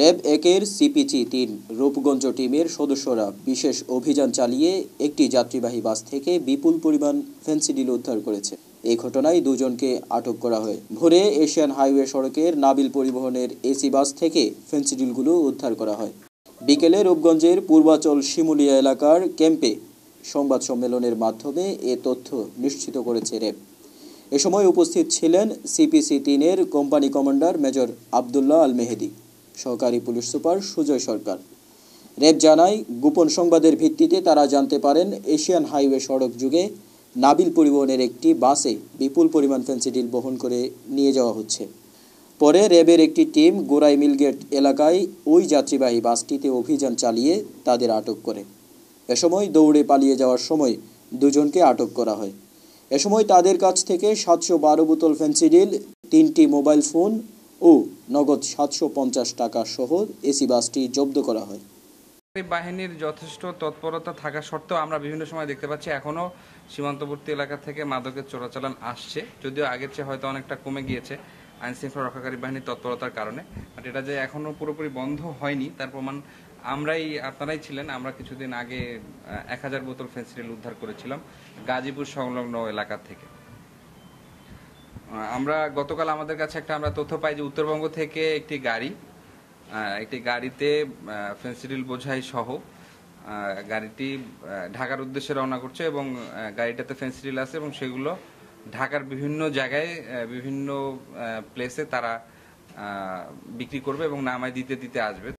RAB একের CPG তিন রূপগঞ্জ টিমের সদস্যরা বিশেষ অভিযান চালিয়ে একটি যাত্রীবাহী বাস থেকে বিপুল পরিমাণ ফেন্সিডিল উদ্ধার করেছে এই ঘটনায় দুজনকে আটক করা হয় ভোরে এশিয়ান হাইওয়ে সড়কের নাবিল পরিবহনের এসি বাস থেকে ফেন্সিডিলগুলো উদ্ধার করা হয় বিকেলে রূপগঞ্জের পূর্বাচল শিমুলিয়া এলাকার ক্যাম্পে সংবাদ সম্মেলনের মাধ্যমে এ তথ্য নিশ্চিত করেছে র্যাব এ সময় উপস্থিত ছিলেন সিপিসি তিনের company commander major Abdullah Al Mehedi সহকারী police super Sujoy Sarkar RAB জানায় গোপন সংবাদের ভিত্তিতে তারা জানতে পারেন এশিয়ান হাইওয়ে সড়ক যুগে নাবিল পরিবহনের একটি বাসে বিপুল পরিমাণ ফেন্সিডিল বহন করে নিয়ে যাওয়া হচ্ছে পরে র্যাবের একটি টিম গোরাই মিলগেট এলাকায় ওই যাত্রীবাহী বাসটিতে অভিযান চালিয়ে তাদের আটক করে এ সময় দৌড়ে পালিয়ে যাওয়ার সময় দুজনকে আটক করা হয় এ সময় তাদের কাছ থেকে সাতশো বারো বোতল ফেন্সিডিল তিনটি মোবাইল ফোন ও নগদ সাতশো পঞ্চাশ টাকা সহ এসি বাসটি জব্দ করা হয় বাহিনীর যথেষ্ট তৎপরতা থাকা সত্ত্বেও আমরা বিভিন্ন সময় দেখতে পাচ্ছি এখনও সীমান্তবর্তী এলাকা থেকে মাদকের চোরাচালান আসছে যদিও আগের চেয়ে হয়তো অনেকটা কমে গিয়েছে আইন শৃঙ্খলা রক্ষাকারী বাহিনীর তৎপরতার কারণে বাট এটা যে এখনও পুরোপুরি বন্ধ হয়নি তার প্রমাণ আমরাই আপনারাই ছিলেন আমরা কিছুদিন আগে এক হাজার বোতল ফেন্সিডিল উদ্ধার করেছিলাম গাজীপুর সংলগ্ন এলাকা থেকে আমরা গতকাল আমাদের কাছে একটা আমরা তথ্য পাই যে উত্তরবঙ্গ থেকে একটি গাড়ি একটি গাড়িতে ফেন্সিডিল বোঝাই সহ গাড়িটি ঢাকার উদ্দেশ্যে রওনা করছে এবং গাড়িটাতে ফেন্সিডিল আছে এবং সেগুলো ঢাকার বিভিন্ন জায়গায় বিভিন্ন প্লেসে তারা বিক্রি করবে এবং নামায় দিতে দিতে আসবে